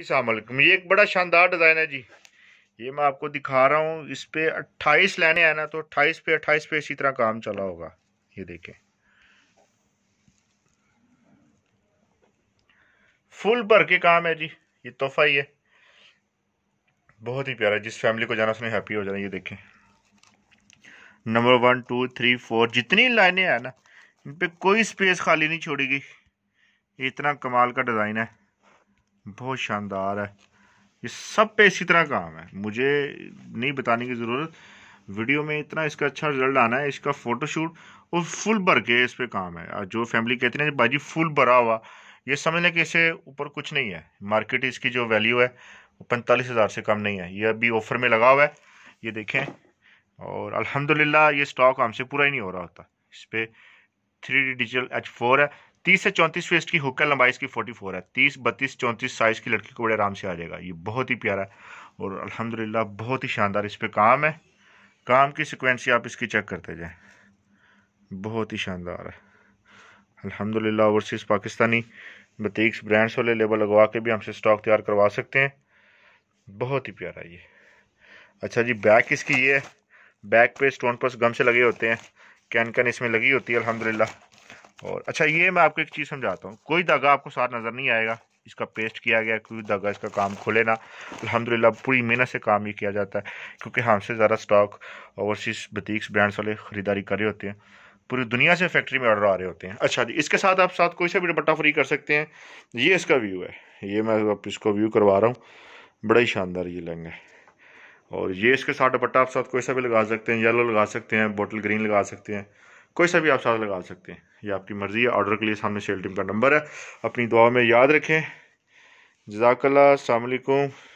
अलकुम ये एक बड़ा शानदार डिज़ाइन है जी ये मैं आपको दिखा रहा हूँ इस पर अट्ठाईस लाइने ना तो अट्ठाईस पे अट्ठाईस पे इसी तरह काम चला होगा ये देखें फुल भर के काम है जी ये तोहफा ही है बहुत ही प्यारा जिस फैमिली को जाना उसने हैप्पी हो जाना ये देखें number one two three four जितनी लाइनें हैं ना इन पर कोई स्पेस खाली नहीं छोड़ी गई ये इतना कमाल का डिज़ाइन है बहुत शानदार है ये सब पे इसी तरह काम है मुझे नहीं बताने की ज़रूरत वीडियो में इतना इसका अच्छा रिजल्ट आना है इसका फ़ोटोशूट और फुल भर के इस पर काम है जो फैमिली कहती है भाजी फुल भरा हुआ ये समझ लें कि इसे ऊपर कुछ नहीं है मार्केट इसकी जो वैल्यू है वो पैंतालीस हज़ार से कम नहीं है ये अभी ऑफ़र में लगा हुआ है ये देखें और अलहमदिल्ला ये स्टॉक हमसे पूरा ही नहीं हो रहा होता इस पर three D digital H four है तीस से चौंतीस वेस्ट की हुक्का लंबाई इसकी फोर्टी फोर है तीस बत्तीस चौंतीस साइज की लड़की को बड़े आराम से आ जाएगा ये बहुत ही प्यारा है और अल्हम्दुलिल्लाह बहुत ही शानदार इस पर काम है काम की सिक्वेंसी आप इसकी चेक करते जाएं बहुत ही शानदार है अल्हम्दुलिल्लाह ओवरसीज़ पाकिस्तानी बतीक्स ब्रांड्स वाले लेबल लगवा के भी हमसे स्टॉक तैयार करवा सकते हैं बहुत ही प्यारा ये अच्छा जी बैक इसकी ये है बैक पे स्टोन पर गम से लगे होते हैं कैन कैन इसमें लगी होती है अलहमदिल्ला और अच्छा ये मैं आपको एक चीज़ समझाता हूँ कोई धागा आपको साथ नज़र नहीं आएगा इसका पेस्ट किया गया कोई धागा इसका काम खोले ना अलहमदिल्ला पूरी मेहनत से काम ये किया जाता है क्योंकि हाँ, हमसे ज़्यादा स्टॉक ओवरसीज बतीक्स ब्रांड्स वाले ख़रीदारी कर रहे होते हैं पूरी दुनिया से फैक्ट्री में ऑर्डर आ रहे होते हैं अच्छा जी इसके साथ आप साथ कोई सा भी दुपट्टा फ्री कर सकते हैं ये इसका व्यू है ये मैं आप इसको व्यू करवा रहा हूँ बड़ा ही शानदार ये लहंगा है और ये इसके साथ दुपट्टा आप साथ कोई सा भी लगा सकते हैं येलो लगा सकते हैं बोटल ग्रीन लगा सकते हैं कोई सा भी आप साथ लगा सकते हैं ये आपकी मर्ज़ी है ऑर्डर के लिए सामने सेल टीम का नंबर है अपनी दुआ में याद रखें जजाकल्ला अलकुम